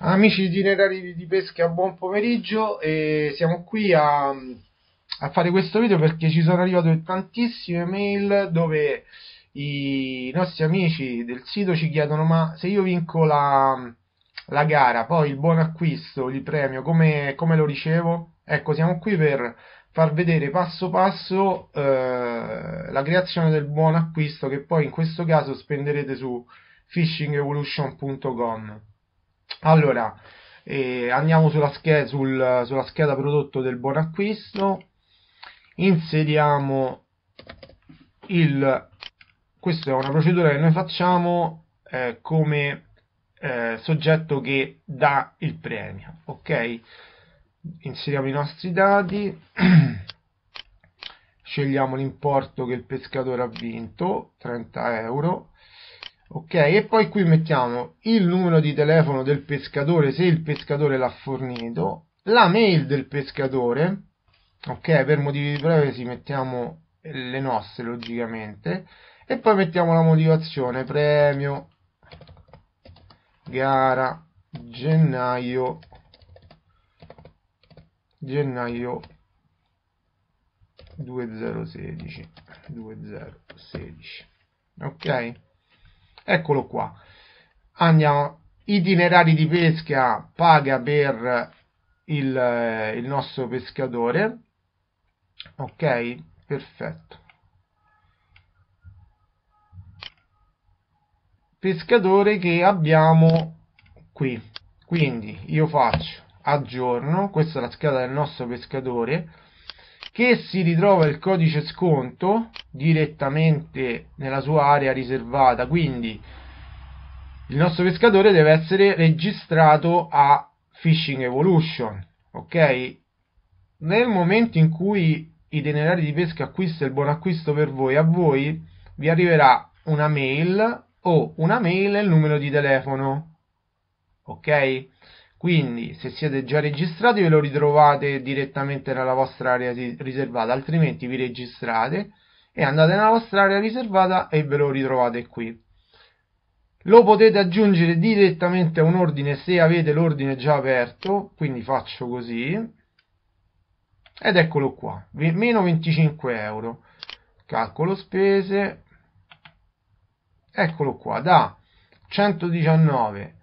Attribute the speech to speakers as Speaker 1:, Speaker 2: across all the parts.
Speaker 1: Amici itinerari di pesca, buon pomeriggio. E siamo qui a, a, fare questo video perché ci sono arrivate tantissime mail dove i nostri amici del sito ci chiedono: ma se io vinco la, la gara, poi il buon acquisto, il premio, come, come, lo ricevo? Ecco, siamo qui per far vedere passo passo eh, la creazione del buon acquisto che poi in questo caso spenderete su fishingevolution.com. Allora, eh, andiamo sulla, scheda, sul, sulla scheda prodotto del buon acquisto, inseriamo il... Questa è una procedura che noi facciamo eh, come eh, soggetto che dà il premio, ok? Inseriamo i nostri dati, scegliamo l'importo che il pescatore ha vinto, 30 euro, ok e poi qui mettiamo il numero di telefono del pescatore se il pescatore l'ha fornito la mail del pescatore ok per motivi di privacy mettiamo le nostre logicamente e poi mettiamo la motivazione premio gara gennaio gennaio 2016 2016 ok eccolo qua andiamo itinerari di pesca paga per il, eh, il nostro pescatore ok perfetto pescatore che abbiamo qui quindi io faccio aggiorno questa è la scheda del nostro pescatore che si ritrova il codice sconto direttamente nella sua area riservata quindi il nostro pescatore deve essere registrato a Fishing Evolution ok nel momento in cui Itinerari di pesca acquista il buon acquisto per voi a voi vi arriverà una mail o una mail e il numero di telefono ok quindi, se siete già registrati, ve lo ritrovate direttamente nella vostra area riservata, altrimenti vi registrate e andate nella vostra area riservata e ve lo ritrovate qui. Lo potete aggiungere direttamente a un ordine se avete l'ordine già aperto, quindi faccio così, ed eccolo qua, meno 25 euro. Calcolo spese, eccolo qua, da 119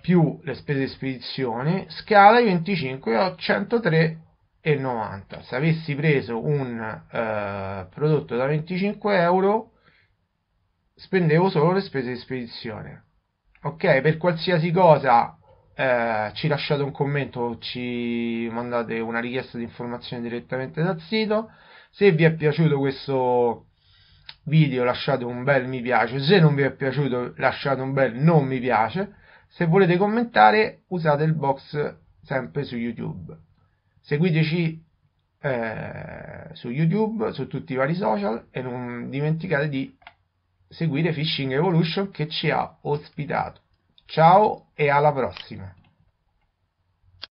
Speaker 1: più le spese di spedizione scala i 25 a 103,90 se avessi preso un eh, prodotto da 25 euro spendevo solo le spese di spedizione ok per qualsiasi cosa eh, ci lasciate un commento o ci mandate una richiesta di informazione direttamente dal sito se vi è piaciuto questo video lasciate un bel mi piace se non vi è piaciuto lasciate un bel non mi piace se volete commentare usate il box sempre su YouTube. Seguiteci eh, su YouTube, su tutti i vari social e non dimenticate di seguire Fishing Evolution che ci ha ospitato. Ciao e alla prossima!